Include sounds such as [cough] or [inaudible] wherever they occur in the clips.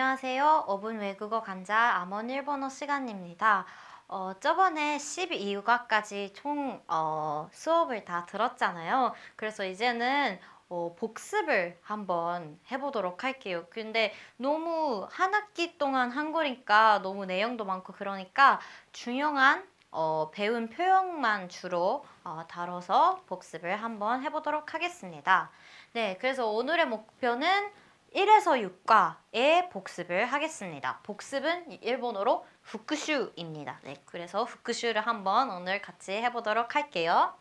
안녕하세요. 5분 외국어 강좌 암원 일번호 시간입니다. 어, 저번에 12과까지 총 어, 수업을 다 들었잖아요. 그래서 이제는 어, 복습을 한번 해보도록 할게요. 근데 너무 한 학기 동안 한 거니까 너무 내용도 많고 그러니까 중요한 어, 배운 표현만 주로 어, 다뤄서 복습을 한번 해보도록 하겠습니다. 네, 그래서 오늘의 목표는 1에서 6과의 복습을 하겠습니다. 복습은 일본어로 후쿠슈입니다. 네, 그래서 후쿠슈를 한번 오늘 같이 해보도록 할게요.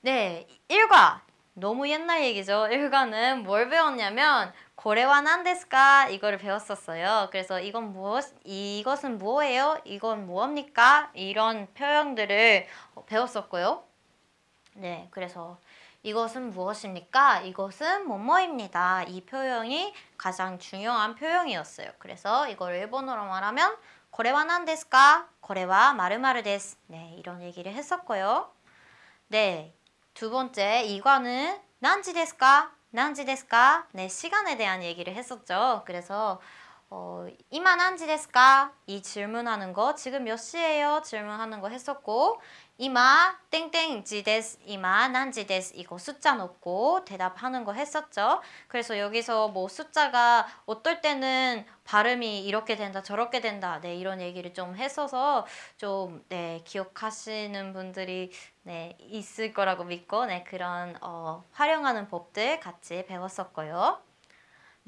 네, 1과! 너무 옛날 얘기죠. 1과는 뭘 배웠냐면 고래와 난데스가 이거를 배웠었어요. 그래서 이건 무엇, 뭐, 이것은 뭐예요? 이건 무엇입니까? 이런 표현들을 배웠었고요. 네, 그래서 이것은 무엇입니까? 이것은 뭐뭐입니다. 이 표현이 가장 중요한 표현이었어요. 그래서 이걸 일본어로 말하면 거래와 난데스까? 거래와 마르마르 데스. 네, 이런 얘기를 했었고요. 네, 두 번째 이과는 난지 데스까? 난지 데스까? 네, 시간에 대한 얘기를 했었죠. 그래서 어, 이만 난지 데스까? 이 질문하는 거 지금 몇 시예요? 질문하는 거 했었고 이마 땡땡지 데스 이마 난지 데스 이거 숫자 놓고 대답하는 거 했었죠. 그래서 여기서 뭐 숫자가 어떨 때는 발음이 이렇게 된다 저렇게 된다 네 이런 얘기를 좀 했어서 좀 네 기억하시는 분들이 네 있을 거라고 믿고 네 그런 어 활용하는 법들 같이 배웠었고요.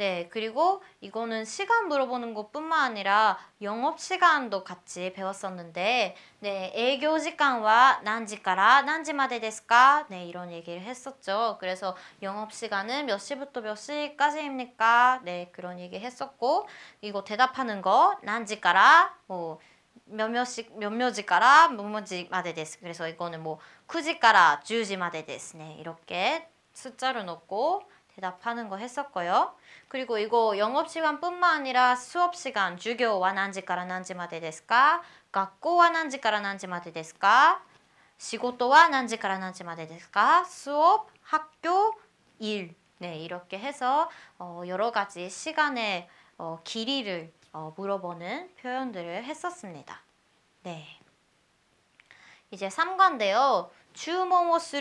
네, 그리고 이거는 시간 물어보는 것뿐만 아니라 영업 시간도 같이 배웠었는데 네, 애교 시간과 난지까라 난지마데 데스까? 네, 이런 얘기를 했었죠. 그래서 영업 시간은 몇 시부터 몇 시까지입니까? 네, 그런 얘기 했었고 이거 대답하는 거 난지까라 뭐 몇몇씩 몇몇지까라 몇몇지마데 데스. 그래서 이거는 뭐 9지까라 주지마데 데스. 네, 이렇게 숫자를 넣고 대답하는 거 했었고요. 그리고 이거 영업시간뿐만 아니라 수업시간, 주교 와난지 까라난지 마데 데스까? 학교 와난지 까라난지 마데 데스까? 시고또 와난지 까라난지 마데 데스까? 수업, 학교, 일. 네, 이렇게 해서 어, 여러 가지 시간의 어, 길이를 어, 물어보는 표현들을 했었습니다. 네. 이제 3관데요. 주몽을 쓰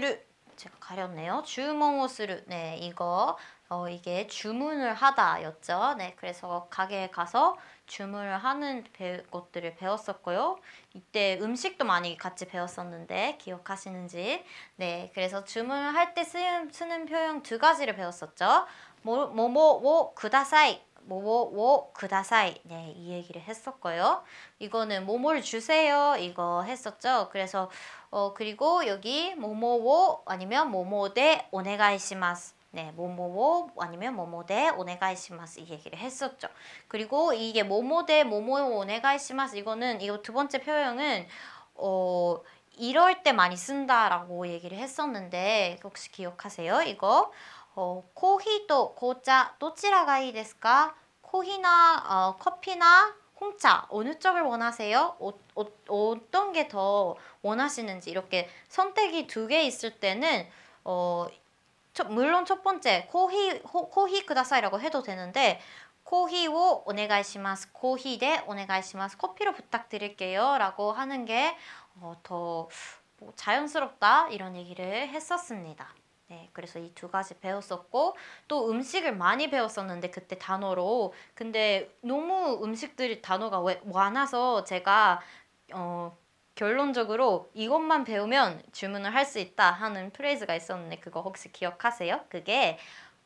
제가 가렸네요. 주몽호스르 네 이거 어, 이게 주문을 하다였죠. 네 그래서 가게에 가서 주문을 하는 배, 것들을 배웠었고요. 이때 음식도 많이 같이 배웠었는데 기억하시는지 네 그래서 주문을 할 때 쓰는 표현 두 가지를 배웠었죠. 뭐뭐뭐 뭐, 뭐, 뭐, 구다사이 뭐뭐뭐 그다사이 네 이 얘기를 했었고요 이거는 뭐뭐를 주세요 이거 했었죠 그래서 어 그리고 여기 뭐뭐오 아니면 뭐뭐데 오네가이시마스 네, 모모오 아니면 모모데 오네가이시마스 이 얘기를 했었죠. 그리고 이게 모모데 모모 오네가이시마스 이거는 이거 두 번째 표현은 어 이럴 때 많이 쓴다라고 얘기를 했었는데 혹시 기억하세요? 이거 어, 코히도 고자 도치라가 이데스까? 코히나 어, 커피나 홍차 어느 쪽을 원하세요? 어, 어, 떤게 더 원하시는지 이렇게 선택이 두 개 있을 때는 어, 첫, 물론 첫 번째 코히 호, 코히 그다사이라고 해도 되는데 코히오 오네가이시마스 코히데 오네가이시마스 커피로 부탁드릴게요 라고 하는 게더 어, 뭐 자연스럽다 이런 얘기를 했었습니다. 네, 그래서 이 두 가지 배웠었고 또 음식을 많이 배웠었는데 그때 단어로 근데 너무 음식들 이 단어가 많아서 제가 어, 결론적으로 이것만 배우면 주문을 할 수 있다 하는 프레이즈가 있었는데 그거 혹시 기억하세요? 그게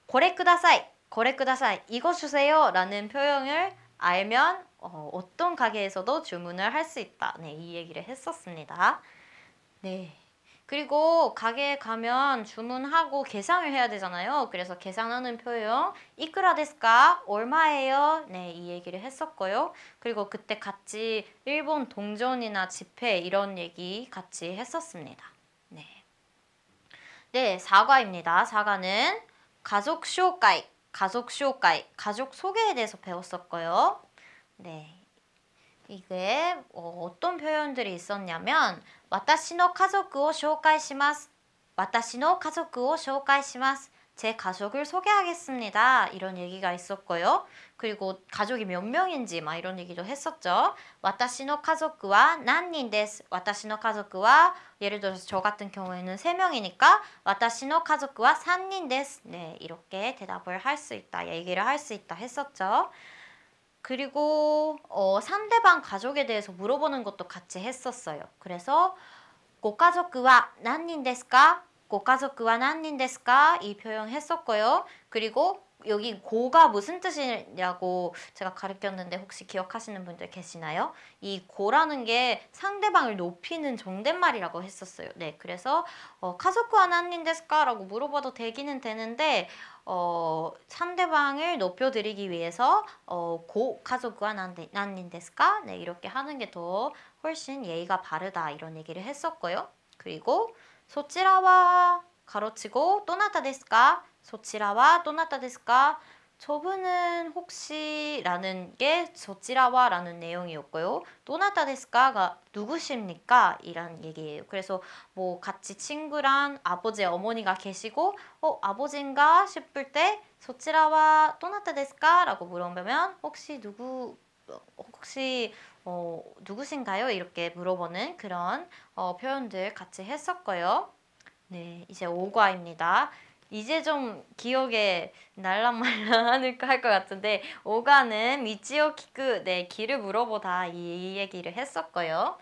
고래 쿠다사이, 고래 쿠다사이, 이거 주세요 라는 표현을 알면 어, 떤 가게에서도 주문을 할 수 있다. 네, 이 얘기를 했었습니다. 네. 그리고 가게에 가면 주문하고 계산을 해야 되잖아요. 그래서 계산하는 표현 이크라 데스까? 얼마예요? 네, 이 얘기를 했었고요. 그리고 그때 같이 일본 동전이나 지폐 이런 얘기 같이 했었습니다. 네, 네 사과입니다. 사과는 가족 쇼까이 가족 쇼까이 가족 소개에 대해서 배웠었고요. 네, 이게 어, 어떤 표현들이 있었냐면 私の家族を紹介します。私の家族を紹介します。제 가족을 소개하겠습니다. 이런 얘기가 있었고요. 그리고 가족이 몇 명인지 막 이런 얘기도 했었죠. 私の 가족과 난인데스 私の 가족과 예를 들어서 저 같은 경우에는 3명이니까 私の 가족과 3人です. 네, 이렇게 대답을 할 수 있다. 얘기를 할 수 있다 했었죠. 그리고 어, 상대방 가족에 대해서 물어보는 것도 같이 했었어요. 그래서 고가족과 난인데스까 고가족과 난인데스까이 표현 했었고요. 그리고 여기 고가 무슨 뜻이냐고 제가 가르쳤는데 혹시 기억하시는 분들 계시나요? 이 고라는 게 상대방을 높이는 정댓말이라고 했었어요. 네, 그래서 어, 카소쿠 하나님 데스까라고 물어봐도 되기는 되는데 어 상대방을 높여드리기 위해서 어 고가족과 난인데스까 네 이렇게 하는 게 더 훨씬 예의가 바르다 이런 얘기를 했었고요. 그리고 소치라와 가로치고 또나타 데스까 소치라와 또나타 데스까 저분은 혹시라는 게 저지라와라는 내용이었고요. 또나타 데스카가 누구십니까? 이란 얘기예요. 그래서 뭐 같이 친구랑 아버지 어머니가 계시고 어 아버지인가 싶을 때 저지라와 또나타 데스카라고 물어보면 혹시 누구 어, 혹시 어, 누구신가요? 이렇게 물어보는 그런 어, 표현들 같이 했었고요. 네, 이제 5과입니다. 이제 좀 기억에 날랑말랑하니까 [laughs] 할 것 같은데 오가는 미지오 키크 네 길을 물어보다 이, 이 얘기를 했었고요.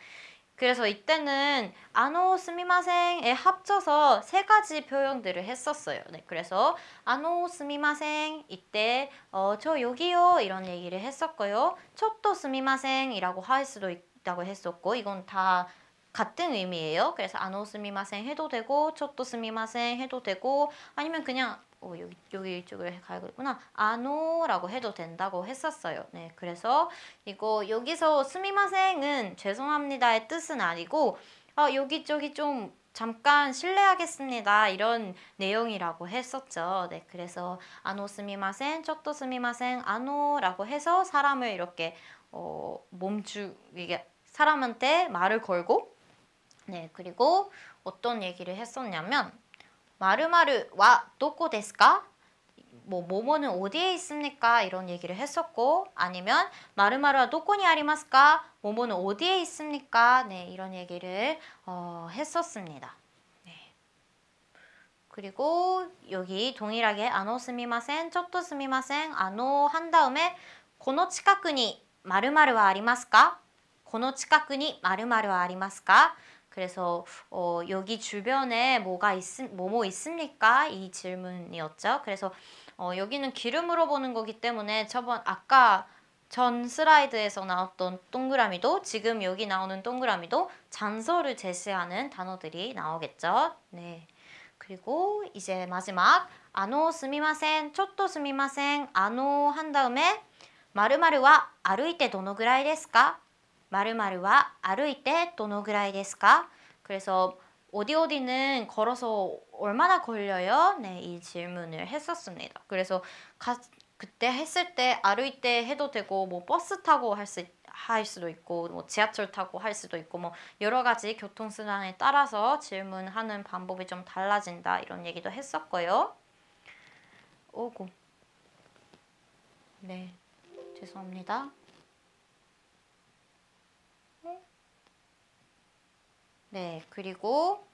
그래서 이때는 아노 스미마생에 합쳐서 세 가지 표현들을 했었어요. 네, 그래서 아노 스미마생 이때 어, 저 여기요 이런 얘기를 했었고요. 초토 스미마생이라고 할 수도 있다고 했었고 이건 다 같은 의미예요. 그래서 아노 스미마센 해도 되고 초토 스미마센 해도 되고 아니면 그냥 어, 여기 여기 이쪽으로 가야겠구나. 아노라고 해도 된다고 했었어요. 네, 그래서 이거 여기서 스미마생은 죄송합니다의 뜻은 아니고 어, 여기저기 좀 잠깐 실례하겠습니다 이런 내용이라고 했었죠. 네, 그래서 아노 스미마센, 초토 스미마센, 아노라고 해서 사람을 이렇게 어, 몸주 이게 사람한테 말을 걸고 네, 그리고 어떤 얘기를 했었냐면 마르마르와 도코데스까? 뭐 뭐뭐는 어디에 있습니까? 이런 얘기를 했었고 아니면 마르마르와 도코니 아리마스까? 뭐뭐는 어디에 있습니까? 네, 이런 얘기를 어, 했었습니다. 네. 그리고 여기 동일하게 아노 스미마센, 쪼또 스미마센, 아노 한 다음에 고노 치카쿠니 마르마르와 아리마스까? 고노 치카쿠니 마르마르와 아리마스까? 그래서 어, 여기 주변에 뭐가 있 뭐뭐 있습니까? 이 질문이었죠. 그래서 어, 여기는 기름으로 보는 거기 때문에 저번 아까 전 슬라이드에서 나왔던 동그라미도 지금 여기 나오는 동그라미도 잔서를 제시하는 단어들이 나오겠죠. 네. 그리고 이제 마지막 아노 스미마센, 초토 스미마센, 아노 한 다음에 마르마르와 아르이테 도노 그라이 데스까? 마르마르 와 아르이떼 도노그라이데스카 그래서 어디 어디는 걸어서 얼마나 걸려요? 네, 이 질문을 했었습니다. 그래서 가, 그때 했을 때 아르이떼 해도 되고 뭐 버스 타고 할 수 할 수도 있고 뭐 지하철 타고 할 수도 있고 뭐 여러 가지 교통 수단에 따라서 질문하는 방법이 좀 달라진다 이런 얘기도 했었고요. 오고 네 죄송합니다. 네, 그리고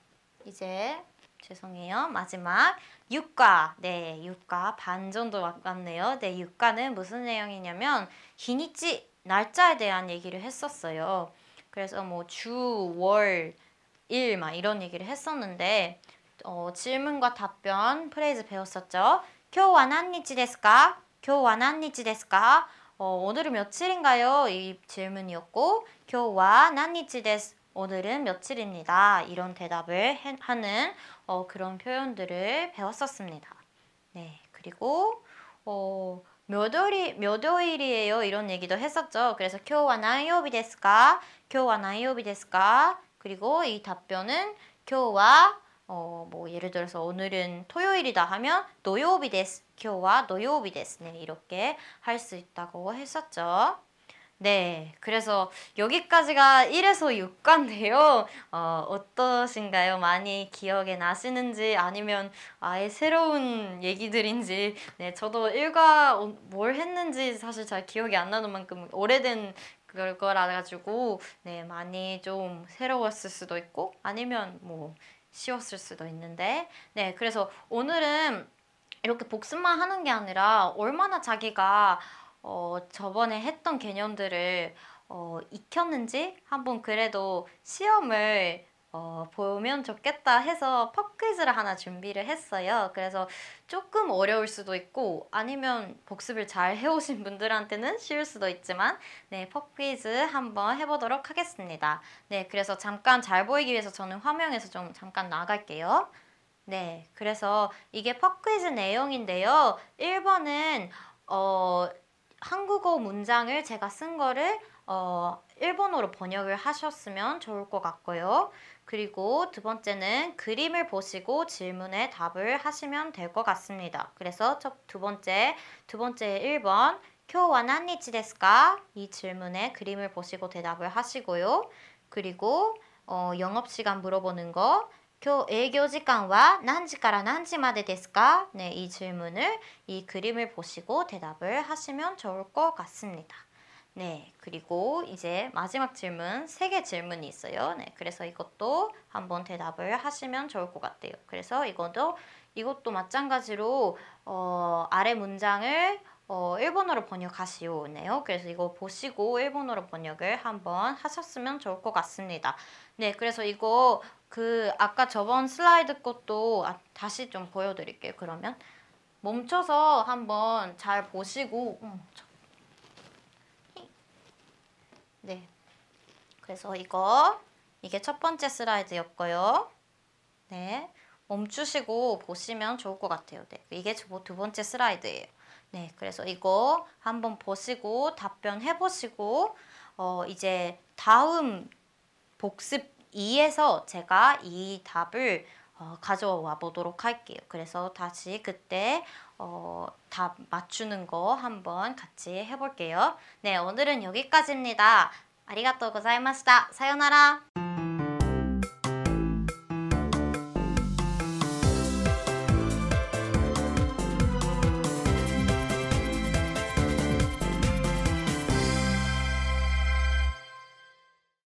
이제 죄송해요. 마지막 육과. 네, 육과 반 정도 왔네요. 네, 육과는 무슨 내용이냐면 기니치 날짜에 대한 얘기를 했었어요. 그래서 뭐 주, 월, 일 막 이런 얘기를 했었는데 어, 질문과 답변 프레이즈 배웠었죠. 교환한니치です까교환한니치です까 어, 오늘은 며칠인가요? 이 질문이었고 교환한니치です 오늘은 며칠입니다. 이런 대답을 하는 어, 그런 표현들을 배웠었습니다. 네, 그리고 어, 몇 월이 몇 요일이에요 이런 얘기도 했었죠. 그래서 교와 나이오비 데스까, 교와 나이오비 데스까. 그리고 이 답변은 교와 어, 뭐 예를 들어서 오늘은 토요일이다 하면 노요비 데스, 교와 노요비 데스네 이렇게 할 수 있다고 했었죠. 네, 그래서 여기까지가 1에서 6과인데요. 어, 떠신가요 많이 기억에 나시는지 아니면 아예 새로운 얘기들인지 네, 저도 1과 뭘 했는지 사실 잘 기억이 안 나는 만큼 오래된 그걸 거라 가지고 네, 많이 좀 새로웠을 수도 있고 아니면 뭐 쉬웠을 수도 있는데 네, 그래서 오늘은 이렇게 복습만 하는 게 아니라 얼마나 자기가 어, 저번에 했던 개념들을 어, 익혔는지 한번 그래도 시험을 어, 보면 좋겠다 해서 팝퀴즈를 하나 준비를 했어요. 그래서 조금 어려울 수도 있고 아니면 복습을 잘 해오신 분들한테는 쉬울 수도 있지만 네, 팝퀴즈 한번 해보도록 하겠습니다. 네, 그래서 잠깐 잘 보이기 위해서 저는 화면에서 좀 잠깐 나갈게요. 네, 그래서 이게 팝퀴즈 내용인데요. 1번은 어, 한국어 문장을 제가 쓴 거를 어, 일본어로 번역을 하셨으면 좋을 것 같고요. 그리고 두 번째는 그림을 보시고 질문에 답을 하시면 될 것 같습니다. 그래서 첫, 두 번째, 두 번째 1번 今日は何日ですか?이 질문에 그림을 보시고 대답을 하시고요. 그리고 어, 영업 시간 물어보는 거교 애교 시간과 난지까라 난지마데 데스까? 네, 이 질문을 이 그림을 보시고 대답을 하시면 좋을 것 같습니다. 네, 그리고 이제 마지막 질문 세 개 질문이 있어요. 네, 그래서 이것도 한번 대답을 하시면 좋을 것 같아요. 그래서 이것도 이것도 마찬가지로 어, 아래 문장을 어, 일본어로 번역하시오네요. 그래서 이거 보시고 일본어로 번역을 한번 하셨으면 좋을 것 같습니다. 네, 그래서 이거 그 아까 저번 슬라이드 것도 아, 다시 좀 보여드릴게요, 그러면. 멈춰서 한번 잘 보시고 네, 그래서 이거 이게 첫 번째 슬라이드였고요. 네, 멈추시고 보시면 좋을 것 같아요. 네, 이게 두 번째 슬라이드예요. 네, 그래서 이거 한번 보시고 답변해 보시고 어, 이제 다음 복습 2에서 제가 이 답을 어, 가져와 보도록 할게요. 그래서 다시 그때 어, 답 맞추는 거 한번 같이 해볼게요. 네, 오늘은 여기까지입니다. 아리가또 고자이마시다. 사요나라.